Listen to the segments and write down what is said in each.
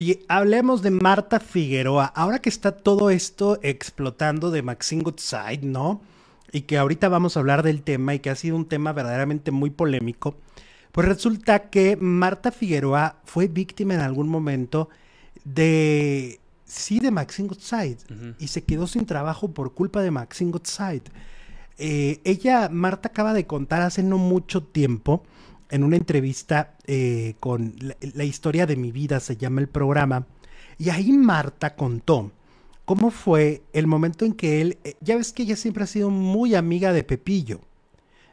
Y hablemos de Marta Figueroa. Ahora que está todo esto explotando de Maxine Goodside, ¿no? Y que ahorita vamos a hablar del tema y que ha sido un tema verdaderamente muy polémico, pues resulta que Marta Figueroa fue víctima en algún momento de, sí, de Maxine Goodside. Y se quedó sin trabajo por culpa de Maxine Goodside. Eh, ella, Marta acaba de contar hace no mucho tiempo en una entrevista eh, con la, historia de mi vida, se llama el programa, y ahí Marta contó cómo fue el momento en que él, eh, ya ves que ella siempre ha sido muy amiga de Pepillo,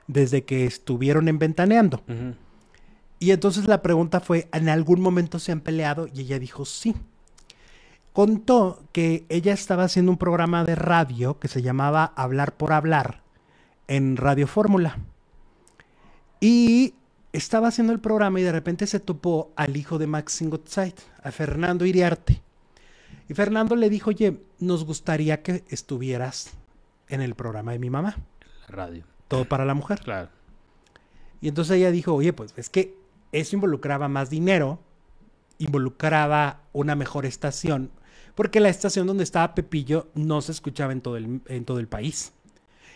desde que estuvieron en Ventaneando. Y entonces la pregunta fue, ¿en algún momento se han peleado? Y ella dijo sí. Contó que ella estaba haciendo un programa de radio que se llamaba Hablar por Hablar en Radio Fórmula. Y estaba haciendo el programa y de repente se topó al hijo de Max a Fernando Iriarte. Y Fernando le dijo, oye, nos gustaría que estuvieras en el programa de mi mamá. La radio. Todo para la mujer. Claro. Y entonces ella dijo, oye, pues es que eso involucraba más dinero, involucraba una mejor estación, porque la estación donde estaba Pepillo no se escuchaba en todo el, en todo el país.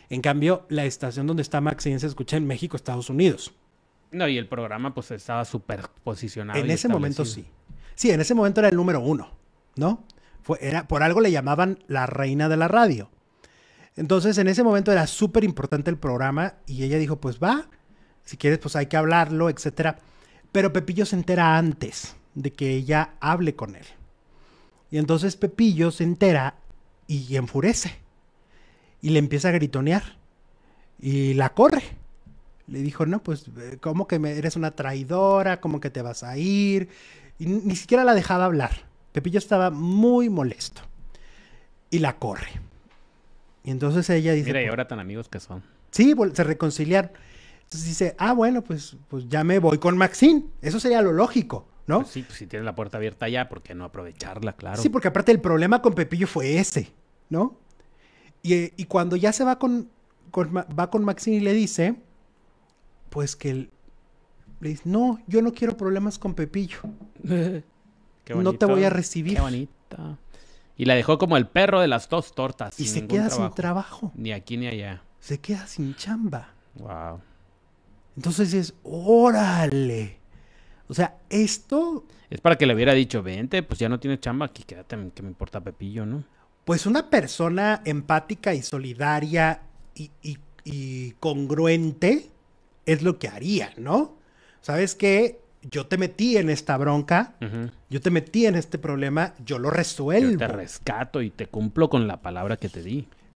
En cambio, la estación donde está Maxine se escucha en México, Estados Unidos. No, y el programa pues estaba súper posicionado. En ese momento sí. Sí, en ese momento era el número uno, ¿no? Fue, era, por algo le llamaban la reina de la radio. Entonces en ese momento era súper importante el programa y ella dijo, pues va, si quieres pues hay que hablarlo, etc. Pero Pepillo se entera antes de que ella hable con él. Y entonces Pepillo se entera y enfurece. Y le empieza a gritonear. Y la corre le dijo, no, pues, eh, ¿cómo que me, eres una traidora? ¿Cómo que te vas a ir? Y ni siquiera la dejaba hablar. Pepillo estaba muy molesto. Y la corre. Y entonces ella dice... Mira, y pues ahora tan amigos que son. Sí, se reconciliaron. Entonces dice, ah, bueno, pues, pues ya me voy con Maxine. Eso sería lo lógico, ¿no? Pues sí, pues si tienes la puerta abierta ya, ¿por qué no aprovecharla, claro? Sí, porque aparte el problema con Pepillo fue ese, ¿no? Y, eh, cuando ya se va con, va con Maxine y le dice, pues que el, le dice, no, yo no quiero problemas con Pepillo. no te voy a recibir. Qué bonita. Y la dejó como el perro de las dos tortas. Y se queda sin trabajo. Ni aquí ni allá. Se queda sin chamba. Wow. Entonces es, órale. O sea, esto... Es para que le hubiera dicho, vente, pues ya no tienes chamba, aquí quédate, que me importa Pepillo, ¿no? Pues una persona empática y solidaria y congruente es lo que haría, ¿no? ¿Sabes qué? Yo te metí en esta bronca, yo te metí en este problema, yo lo resuelvo. Yo te rescato y te cumplo con la palabra que te di.